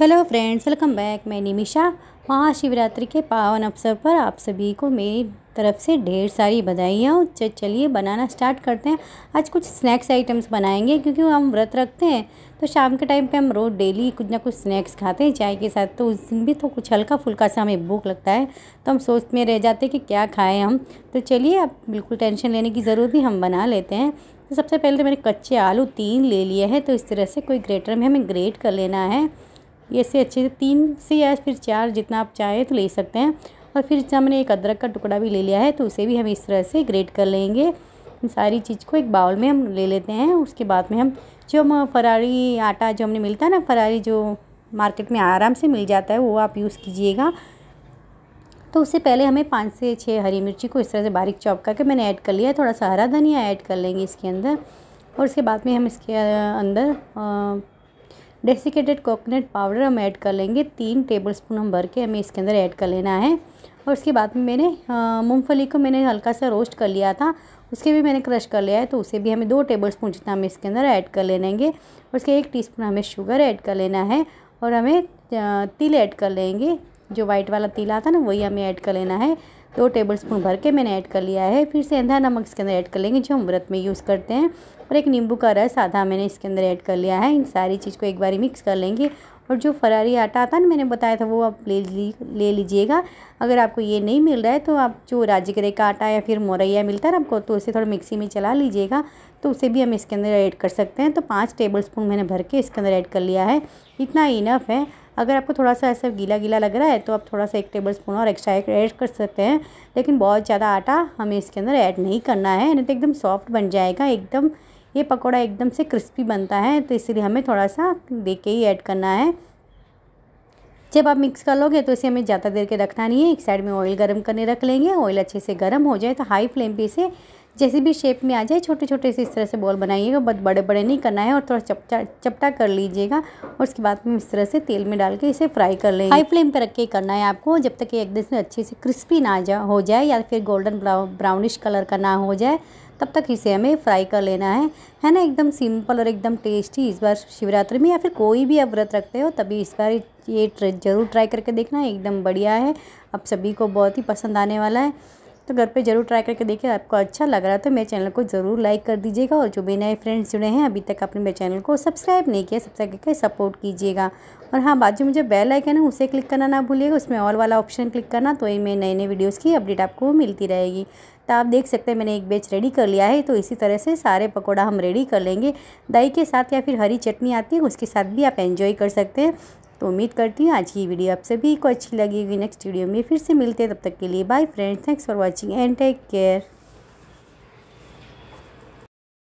hello friends welcome back मैं निमिषा महाशिवरात्रि के पावन अवसर पर आप सभी को मेरी तरफ से ढेर सारी बधाइयाँ चलिए बनाना स्टार्ट करते हैं आज कुछ स्नैक्स आइटम्स बनाएंगे क्योंकि हम व्रत रखते हैं तो शाम के टाइम पे हम रोज़ डेली कुछ ना कुछ स्नैक्स खाते हैं चाय के साथ तो उस दिन भी तो कुछ हल्का फुल्का सा हमें भूख लगता है तो हम सोच में रह जाते हैं कि क्या खाएँ हम तो चलिए आप बिल्कुल टेंशन लेने की ज़रूरत नहीं हम बना लेते हैं तो सबसे पहले तो मैंने कच्चे आलू तीन ले लिए हैं तो इस तरह से कोई ग्रेटर में हमें ग्रेट कर लेना है ये से अच्छे से तीन से या फिर चार जितना आप चाहें तो ले सकते हैं और फिर हमने एक अदरक का टुकड़ा भी ले लिया है तो उसे भी हम इस तरह से ग्रेट कर लेंगे इन सारी चीज़ को एक बाउल में हम ले लेते हैं उसके बाद में हम जो हम फरारी आटा जो हमने मिलता है ना फरारी जो मार्केट में आराम से मिल जाता है वो आप यूज़ कीजिएगा तो उससे पहले हमें पाँच से छः हरी मिर्ची को इस तरह से बारीक चॉप करके मैंने ऐड कर लिया है थोड़ा सा हरा धनिया ऐड कर लेंगे इसके अंदर और उसके बाद में हम इसके अंदर डेसिकेटेड कोकोनट पाउडर हम ऐड कर लेंगे तीन टेबल स्पून हम भर के हमें इसके अंदर ऐड कर लेना है और उसके बाद में मैंने मूँगफली को मैंने हल्का सा रोस्ट कर लिया था उसके भी मैंने क्रश कर लिया है तो उसे भी हमें दो टेबल स्पून जितना हमें इसके अंदर ऐड कर लेंगे और उसके एक स्पून हमें शुगर ऐड कर लेना है और हमें तिल ऐड कर लेंगे जो वाइट वाला तिल आता ना वही हमें ऐड कर लेना है दो टेबलस्पून भर के मैंने ऐड कर लिया है फिर सेंधा नमक इसके अंदर ऐड कर लेंगे जो हम व्रत में यूज़ करते हैं और एक नींबू का रस आधा मैंने इसके अंदर ऐड कर लिया है इन सारी चीज़ को एक बार मिक्स कर लेंगे और जो फरारी आटा आता ना मैंने बताया था वो आप ले ले लीजिएगा अगर आपको ये नहीं मिल रहा है तो आप जो राजगरे का आटा या फिर मोरैया मिलता है ना आपको तो उसे थोड़ा मिक्सी में चला लीजिएगा तो उसे भी हम इसके अंदर ऐड कर सकते हैं तो पाँच टेबल स्पून मैंने भर के इसके अंदर ऐड कर लिया है इतना इनफ है अगर आपको थोड़ा सा ऐसा गीला गीला लग रहा है तो आप थोड़ा सा एक टेबल स्पून और एक्स्ट्रा ऐड कर सकते हैं लेकिन बहुत ज़्यादा आटा हमें इसके अंदर ऐड नहीं करना है नहीं तो एकदम सॉफ्ट बन जाएगा एकदम ये पकौड़ा एकदम से क्रिस्पी बनता है तो इसलिए हमें थोड़ा सा दे के ही ऐड करना है जब आप मिक्स कर लोगे तो इसे हमें ज़्यादा देर के रखना नहीं है एक साइड में ऑयल गर्म करने रख लेंगे ऑयल अच्छे से गर्म हो जाए तो हाई फ्लेम पे इसे जैसे भी शेप में आ जाए छोटे छोटे से इस तरह से बॉल बनाइएगा बहुत बड़े बड़े नहीं करना है और थोड़ा चपटा चपटा कर लीजिएगा और उसके बाद में इस तरह से तेल में डाल के इसे फ्राई कर लें हाई फ्लेम पर रख के करना है आपको जब तक एकदम से अच्छे से क्रिस्पी ना जा हो जाए या फिर गोल्डन ब्राउनिश कलर का ना हो जाए तब तक इसे हमें फ्राई कर लेना है है ना एकदम सिंपल और एकदम टेस्टी इस बार शिवरात्रि में या फिर कोई भी आप व्रत रखते हो तभी इस बार ये ज़रूर ट्राई करके देखना एकदम बढ़िया है अब सभी को बहुत ही पसंद आने वाला है तो घर पे ज़रूर ट्राई करके देखिए आपको अच्छा लग रहा है तो मेरे चैनल को ज़रूर लाइक कर दीजिएगा और जो भी नए फ्रेंड्स जुड़े हैं अभी तक आपने मेरे चैनल को सब्सक्राइब नहीं किया सब्सक्राइब करके सपोर्ट कीजिएगा और हाँ बाजू मुझे बेल आइकन है उसे क्लिक करना ना भूलिएगा उसमें ऑल वाला ऑप्शन क्लिक करना तो इनमें नए नए वीडियोज़ की अपडेट आपको मिलती रहेगी तो आप देख सकते हैं मैंने एक बेच रेडी कर लिया है तो इसी तरह से सारे पकौड़ा हम रेडी कर लेंगे दही के साथ या फिर हरी चटनी आती है उसके साथ भी आप एंजॉय कर सकते हैं तो उम्मीद करती हूँ आज की वीडियो आप सभी को अच्छी लगेगी नेक्स्ट वीडियो में फिर से मिलते हैं तब तक के लिए bye friends thanks for watching and take care